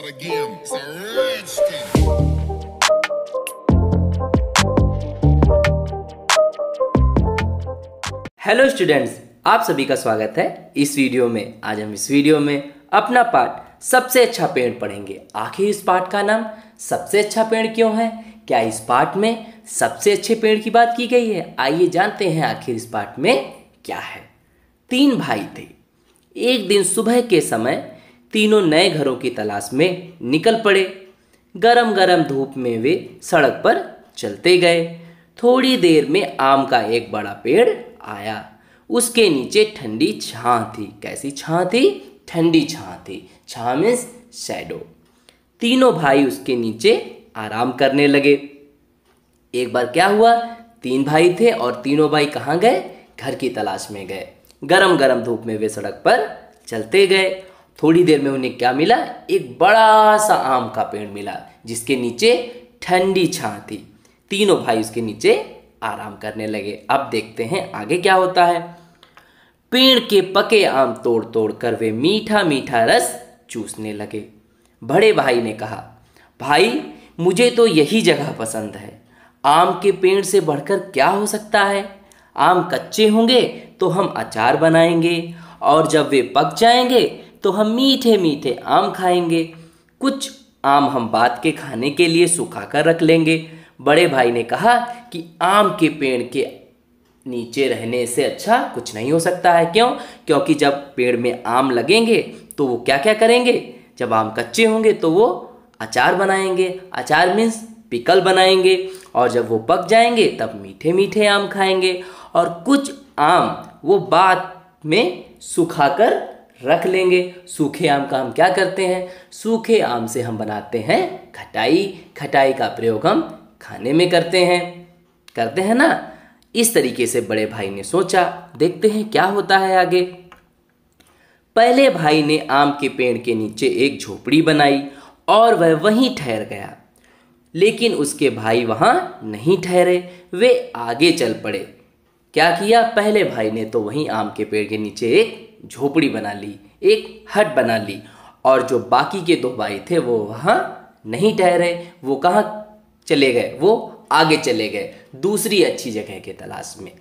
out again. It's a hello students आप सभी का स्वागत है इस वीडियो में आज हम इस वीडियो में अपना पाठ सबसे अच्छा पेड़ पढ़ेंगे आखिर इस पाठ का नाम सबसे अच्छा पेड़ क्यों है क्या इस पाठ में सबसे अच्छे पेड़ की बात की गई है आइए जानते हैं आखिर इस पाठ में क्या है तीन भाई थे एक दिन सुबह के समय तीनों नए घरों की तलाश में निकल पड़े गरम गरम धूप में वे सड़क पर चलते गए थोड़ी देर में आम का एक बड़ा पेड़ आया उसके नीचे ठंडी छाँ थी कैसी छाँ थी ठंडी छाँ थी छाँ मीन्स शैडो तीनों भाई उसके नीचे आराम करने लगे एक बार क्या हुआ तीन भाई थे और तीनों भाई कहाँ गए घर की तलाश में गए गरम गरम धूप में वे सड़क पर चलते गए थोड़ी देर में उन्हें क्या मिला एक बड़ा सा आम का पेड़ मिला जिसके नीचे ठंडी छा थी तीनों भाई उसके नीचे आराम करने लगे अब देखते हैं आगे क्या होता है पेड़ के पके आम तोड़ तोड़ कर वे मीठा मीठा रस चूसने लगे बड़े भाई ने कहा भाई मुझे तो यही जगह पसंद है आम के पेड़ से बढ़कर क्या हो सकता है आम कच्चे होंगे तो हम अचार बनाएंगे और जब वे पक जाएंगे तो हम मीठे मीठे आम खाएंगे कुछ आम हम बात के खाने के लिए सुखा कर रख लेंगे बड़े भाई ने कहा कि आम के पेड़ के नीचे रहने से अच्छा कुछ नहीं हो सकता है क्यों क्योंकि जब पेड़ में आम लगेंगे तो वो क्या क्या करेंगे जब आम कच्चे होंगे तो वो अचार बनाएंगे अचार मीन्स पिकल बनाएंगे और जब वो पक जाएंगे तब मीठे मीठे आम खाएंगे और कुछ आम वो बाद में सुखाकर रख लेंगे सूखे आम का हम क्या करते हैं सूखे आम से हम बनाते हैं खटाई खटाई का प्रयोग हम खाने में करते हैं करते हैं ना इस तरीके से बड़े भाई ने सोचा देखते हैं क्या होता है आगे पहले भाई ने आम के पेड़ के नीचे एक झोपड़ी बनाई और वह वहीं ठहर गया लेकिन उसके भाई वहां नहीं ठहरे वे आगे चल पड़े क्या किया पहले भाई ने तो वहीं आम के पेड़ के नीचे एक झोपड़ी बना ली एक हट बना ली और जो बाकी के दो भाई थे वो वहाँ नहीं ठहरे वो कहाँ चले गए वो आगे चले गए दूसरी अच्छी जगह के तलाश में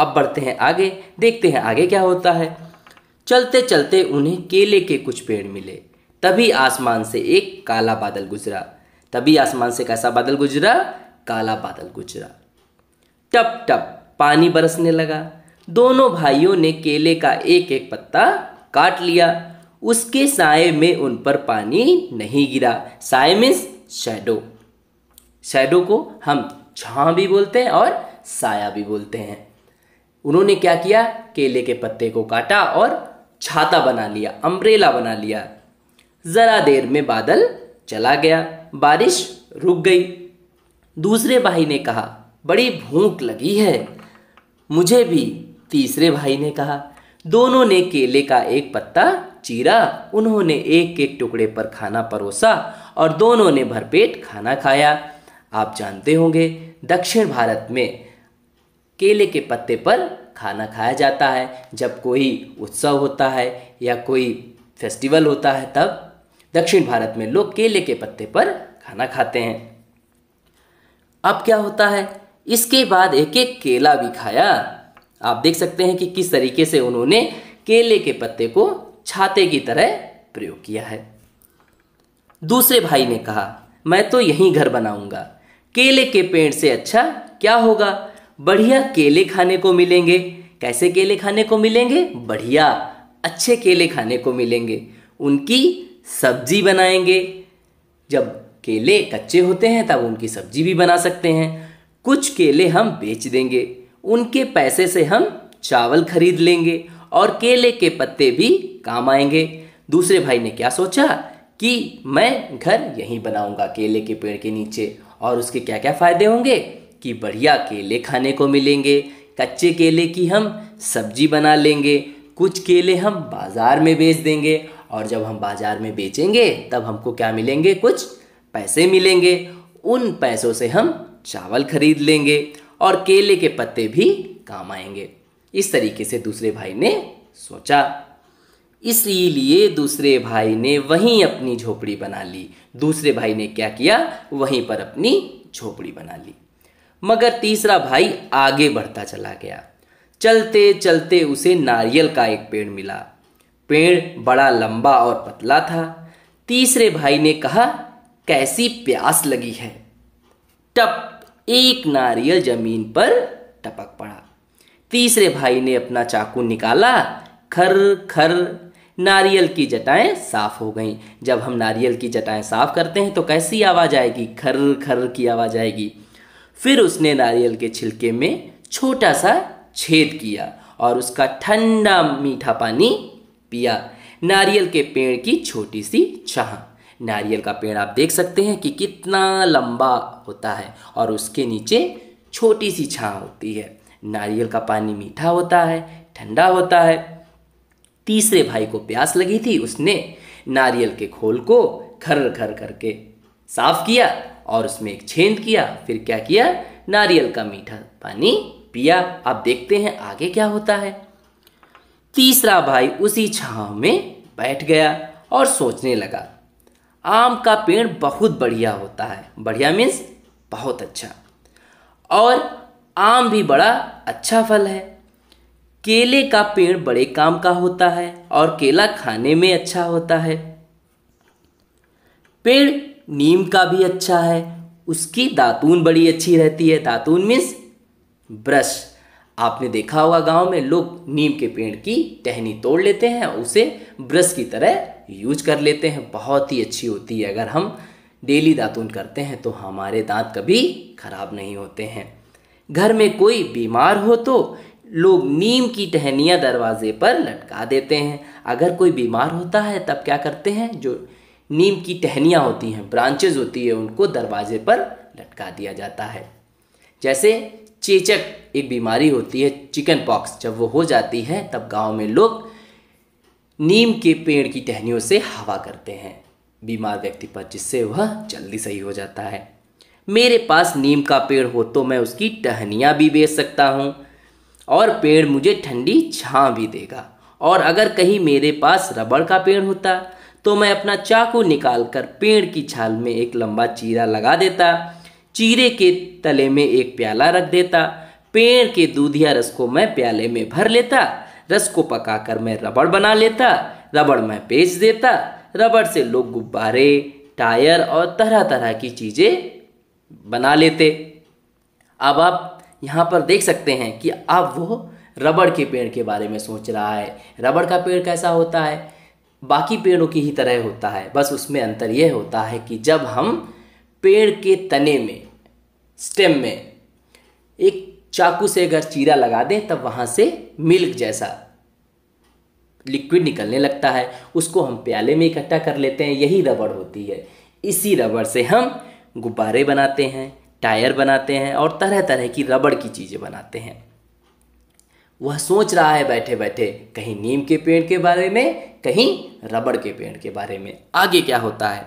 अब बढ़ते हैं आगे देखते हैं आगे क्या होता है चलते चलते उन्हें केले के कुछ पेड़ मिले तभी आसमान से एक काला बादल गुजरा तभी आसमान से कैसा बादल गुजरा काला बादल गुजरा टप टप पानी बरसने लगा दोनों भाइयों ने केले का एक एक पत्ता काट लिया उसके साय में उन पर पानी नहीं गिरा साय मीन्स शेडो शेडो को हम छा भी बोलते हैं और साया भी बोलते हैं उन्होंने क्या किया केले के पत्ते को काटा और छाता बना लिया अम्ब्रेला बना लिया ज़रा देर में बादल चला गया बारिश रुक गई दूसरे भाई ने कहा बड़ी भूख लगी है मुझे भी तीसरे भाई ने कहा दोनों ने केले का एक पत्ता चीरा उन्होंने एक एक टुकड़े पर खाना परोसा और दोनों ने भरपेट खाना खाया आप जानते होंगे दक्षिण भारत में केले के पत्ते पर खाना खाया जाता है जब कोई उत्सव होता है या कोई फेस्टिवल होता है तब दक्षिण भारत में लोग केले के पत्ते पर खाना खाते हैं अब क्या होता है इसके बाद एक एक केला भी खाया आप देख सकते हैं कि किस तरीके से उन्होंने केले के पत्ते को छाते की तरह प्रयोग किया है दूसरे भाई ने कहा मैं तो यही घर बनाऊंगा केले के पेड़ से अच्छा क्या होगा बढ़िया केले खाने को मिलेंगे कैसे केले खाने को मिलेंगे बढ़िया अच्छे केले खाने को मिलेंगे उनकी सब्जी बनाएंगे जब केले कच्चे होते हैं तब उनकी सब्जी भी बना सकते हैं कुछ केले हम बेच देंगे उनके पैसे से हम चावल खरीद लेंगे और केले के पत्ते भी काम आएंगे दूसरे भाई ने क्या सोचा कि मैं घर यहीं बनाऊंगा केले के पेड़ के नीचे और उसके क्या क्या फ़ायदे होंगे कि बढ़िया केले खाने को मिलेंगे कच्चे केले की हम सब्जी बना लेंगे कुछ केले हम बाज़ार में बेच देंगे और जब हम बाज़ार में बेचेंगे तब हमको क्या मिलेंगे कुछ पैसे मिलेंगे उन पैसों से हम चावल खरीद लेंगे और केले के पत्ते भी काम आएंगे इस तरीके से दूसरे भाई ने सोचा इसीलिए दूसरे भाई ने वहीं अपनी झोपड़ी बना ली दूसरे भाई ने क्या किया वहीं पर अपनी झोपड़ी बना ली मगर तीसरा भाई आगे बढ़ता चला गया चलते चलते उसे नारियल का एक पेड़ मिला पेड़ बड़ा लंबा और पतला था तीसरे भाई ने कहा कैसी प्यास लगी है टप एक नारियल जमीन पर टपक पड़ा तीसरे भाई ने अपना चाकू निकाला खर खर नारियल की जटाएं साफ हो गईं जब हम नारियल की जटाएं साफ करते हैं तो कैसी आवाज़ आएगी खर खर की आवाज़ आएगी फिर उसने नारियल के छिलके में छोटा सा छेद किया और उसका ठंडा मीठा पानी पिया नारियल के पेड़ की छोटी सी चाह नारियल का पेड़ आप देख सकते हैं कि कितना लंबा होता है और उसके नीचे छोटी सी छाँ होती है नारियल का पानी मीठा होता है ठंडा होता है तीसरे भाई को प्यास लगी थी उसने नारियल के खोल को खर खर करके साफ किया और उसमें एक छेद किया फिर क्या किया नारियल का मीठा पानी पिया आप देखते हैं आगे क्या होता है तीसरा भाई उसी छाँव में बैठ गया और सोचने लगा आम का पेड़ बहुत बढ़िया होता है बढ़िया मीन्स बहुत अच्छा और आम भी बड़ा अच्छा फल है केले का पेड़ बड़े काम का होता है और केला खाने में अच्छा होता है पेड़ नीम का भी अच्छा है उसकी दातून बड़ी अच्छी रहती है दातून मीन्स ब्रश आपने देखा होगा गांव में लोग नीम के पेड़ की टहनी तोड़ लेते हैं उसे ब्रश की तरह यूज कर लेते हैं बहुत ही अच्छी होती है अगर हम डेली दातून करते हैं तो हमारे दांत कभी खराब नहीं होते हैं घर में कोई बीमार हो तो लोग नीम की टहनियाँ दरवाजे पर लटका देते हैं अगर कोई बीमार होता है तब क्या करते हैं जो नीम की टहनियाँ होती हैं ब्रांचेज होती है उनको दरवाजे पर लटका दिया जाता है जैसे चेचक एक बीमारी होती है चिकन पॉक्स जब वो हो जाती है तब गांव में लोग नीम के पेड़ की टहनियों से हवा करते हैं बीमार व्यक्ति पर जिससे वह जल्दी सही हो जाता है मेरे पास नीम का पेड़ हो तो मैं उसकी टहनियाँ भी बेच सकता हूँ और पेड़ मुझे ठंडी छाँ भी देगा और अगर कहीं मेरे पास रबड़ का पेड़ होता तो मैं अपना चाकू निकाल कर पेड़ की छाल में एक लंबा चीरा लगा देता चीरे के तले में एक प्याला रख देता पेड़ के दूधिया रस को मैं प्याले में भर लेता रस को पकाकर मैं रबड़ बना लेता रबड़ मैं बेच देता रबड़ से लोग गुब्बारे टायर और तरह तरह की चीज़ें बना लेते अब आप यहाँ पर देख सकते हैं कि अब वो रबड़ के पेड़ के बारे में सोच रहा है रबड़ का पेड़ कैसा होता है बाकी पेड़ों की ही तरह होता है बस उसमें अंतर यह होता है कि जब हम पेड़ के तने में स्टेम में एक चाकू से अगर चीरा लगा दें तब वहाँ से मिल्क जैसा लिक्विड निकलने लगता है उसको हम प्याले में इकट्ठा कर लेते हैं यही रबड़ होती है इसी रबड़ से हम गुब्बारे बनाते हैं टायर बनाते हैं और तरह तरह की रबड़ की चीज़ें बनाते हैं वह सोच रहा है बैठे बैठे कहीं नीम के पेड़ के बारे में कहीं रबड़ के पेड़ के बारे में आगे क्या होता है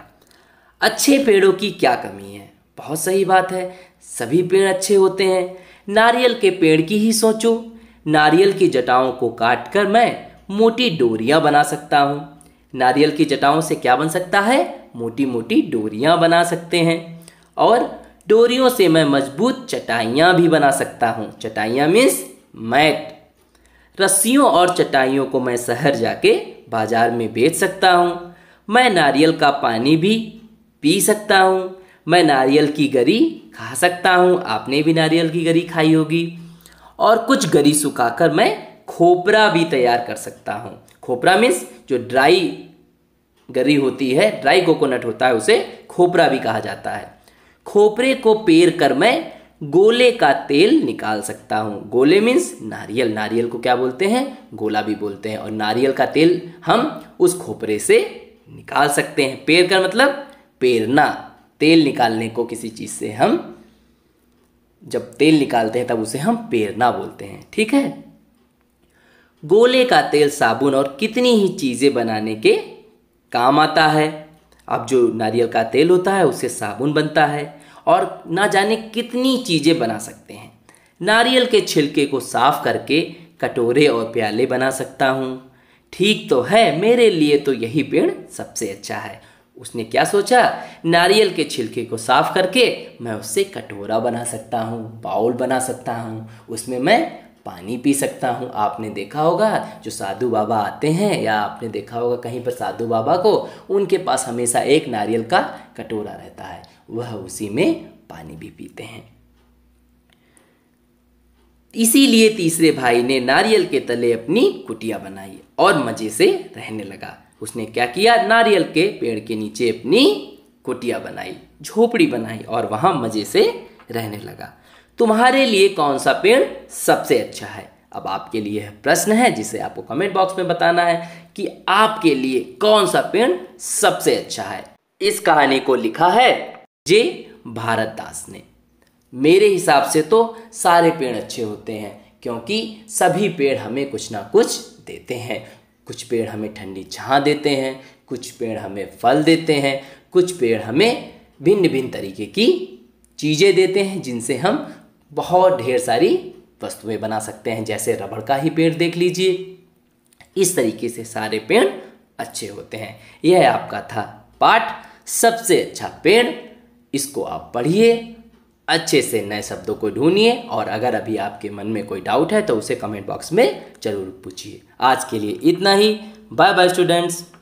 अच्छे पेड़ों की क्या कमी है बहुत सही बात है सभी पेड़ अच्छे होते हैं नारियल के पेड़ की ही सोचो नारियल की जटाओं को काट कर मैं मोटी डोरियां बना सकता हूँ नारियल की जटाओं से क्या बन सकता है मोटी मोटी डोरियां बना सकते हैं और डोरियों से मैं मजबूत चटाइयाँ भी बना सकता हूँ चटाइयाँ मीन्स मैट रस्सियों और चटाइयों को मैं शहर जाके बाजार में बेच सकता हूँ मैं नारियल का पानी भी पी सकता हूँ मैं नारियल की गरी खा सकता हूँ आपने भी नारियल की गरी खाई होगी और कुछ गरी सुखाकर मैं खोपरा भी तैयार कर सकता हूँ खोपरा मीन्स जो ड्राई गरी होती है ड्राई कोकोनट होता है उसे खोपरा भी कहा जाता है खोपरे को पेर कर मैं गोले का तेल निकाल सकता हूँ गोले मीन्स नारियल नारियल को क्या बोलते हैं गोला भी बोलते हैं और नारियल का तेल हम उस खोपरे से निकाल सकते हैं पेर कर मतलब पेरना तेल निकालने को किसी चीज़ से हम जब तेल निकालते हैं तब उसे हम पेरना बोलते हैं ठीक है गोले का तेल साबुन और कितनी ही चीज़ें बनाने के काम आता है अब जो नारियल का तेल होता है उससे साबुन बनता है और ना जाने कितनी चीज़ें बना सकते हैं नारियल के छिलके को साफ करके कटोरे और प्याले बना सकता हूँ ठीक तो है मेरे लिए तो यही पेड़ सबसे अच्छा है उसने क्या सोचा नारियल के छिलके को साफ करके मैं उससे कटोरा बना सकता हूँ बाउल बना सकता हूँ उसमें मैं पानी पी सकता हूँ आपने देखा होगा जो साधु बाबा आते हैं या आपने देखा होगा कहीं पर साधु बाबा को उनके पास हमेशा एक नारियल का कटोरा रहता है वह उसी में पानी भी पीते हैं इसीलिए तीसरे भाई ने नारियल के तले अपनी कुटिया बनाई और मज़े से रहने लगा उसने क्या किया नारियल के पेड़ के नीचे अपनी कुटिया बनाई झोपड़ी बनाई और वहां मज़े से रहने लगा तुम्हारे लिए कौन सा पेड़ सबसे अच्छा है अब आपके लिए प्रश्न है जिसे आपको कमेंट बॉक्स में बताना है कि आपके लिए कौन सा पेड़ सबसे अच्छा है इस कहानी को लिखा है जे भारत दास ने मेरे हिसाब से तो सारे पेड़ अच्छे होते हैं क्योंकि सभी पेड़ हमें कुछ ना कुछ देते हैं कुछ पेड़ हमें ठंडी छाँ देते हैं कुछ पेड़ हमें फल देते हैं कुछ पेड़ हमें भिन्न भिन्न तरीके की चीज़ें देते हैं जिनसे हम बहुत ढेर सारी वस्तुएं बना सकते हैं जैसे रबड़ का ही पेड़ देख लीजिए इस तरीके से सारे पेड़ अच्छे होते हैं यह आपका था पाठ सबसे अच्छा पेड़ इसको आप पढ़िए अच्छे से नए शब्दों को ढूंढिए और अगर अभी आपके मन में कोई डाउट है तो उसे कमेंट बॉक्स में ज़रूर पूछिए आज के लिए इतना ही बाय बाय स्टूडेंट्स